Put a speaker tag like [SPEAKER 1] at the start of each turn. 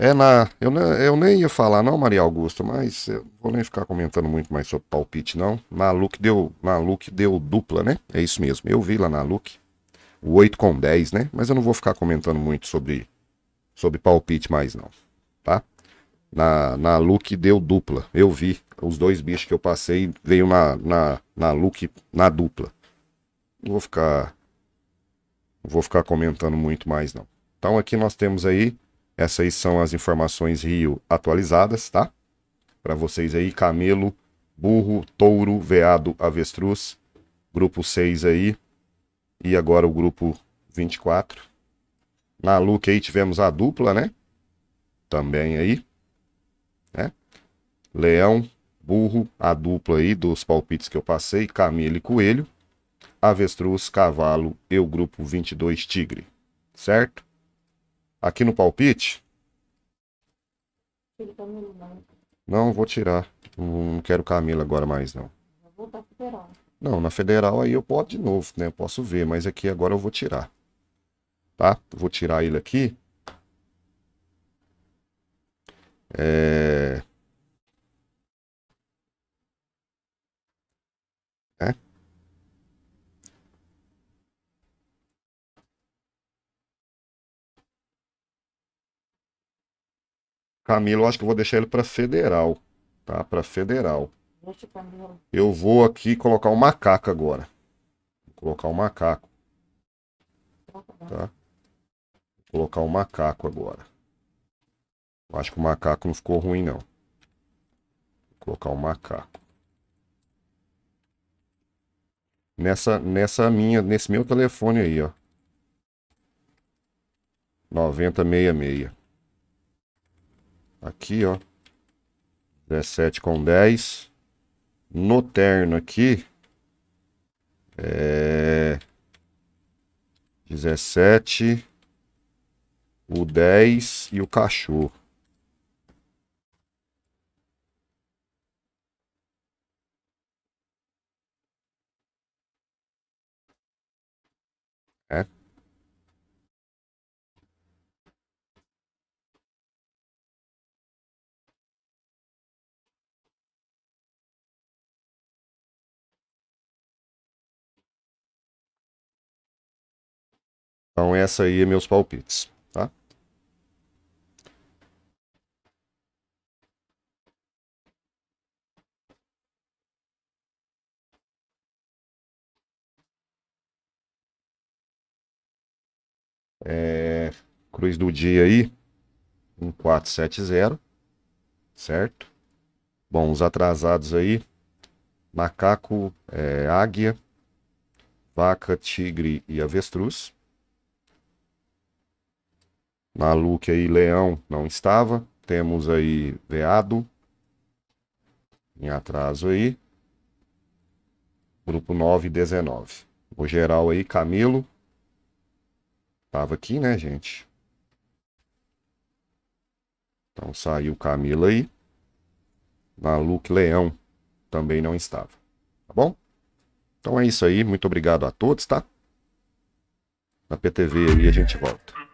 [SPEAKER 1] É na. Eu, eu nem ia falar, não, Maria Augusta, mas eu vou nem ficar comentando muito mais sobre palpite, não. Na Luke deu, na Luke deu dupla, né? É isso mesmo. Eu vi lá na Luke. O 8 com 10, né? Mas eu não vou ficar comentando muito sobre, sobre palpite mais, não. Tá? Na, na Luke deu dupla. Eu vi. Os dois bichos que eu passei veio na, na, na Luke na dupla. Não vou ficar. Não vou ficar comentando muito mais, não. Então aqui nós temos aí essas aí são as informações Rio atualizadas, tá? Para vocês aí, camelo, burro, touro, veado, avestruz, grupo 6 aí, e agora o grupo 24. Na Luke aí tivemos a dupla, né? Também aí, né? Leão, burro, a dupla aí dos palpites que eu passei, camelo e coelho, avestruz, cavalo e o grupo 22 tigre, certo? aqui no palpite. Não, vou tirar. Não quero Camila agora mais, não. Não, na federal aí eu posso de novo, né? Eu posso ver, mas aqui é agora eu vou tirar. Tá? Vou tirar ele aqui. É... Camilo, acho que vou deixar ele para federal, tá? Para federal. Eu vou aqui colocar o um macaco agora. Vou colocar o um macaco. Tá? Vou colocar o um macaco agora. Eu acho que o macaco não ficou ruim, não. Vou colocar o macaco. Nessa, nessa minha, nesse meu telefone aí, ó. 9066. Aqui, ó. 17 com 10. No terno aqui. É... 17. O 10 e o cachorro. É. Então essa aí é meus palpites, tá? É, cruz do dia aí, 1470, certo? Bom, os atrasados aí, macaco, é, águia, vaca, tigre e avestruz. Maluque aí, Leão não estava. Temos aí Veado. Em atraso aí. Grupo 9 e 19. O geral aí, Camilo. Tava aqui, né, gente? Então saiu Camilo aí. Maluque Leão também não estava. Tá bom? Então é isso aí. Muito obrigado a todos, tá? Na PTV aí a gente volta.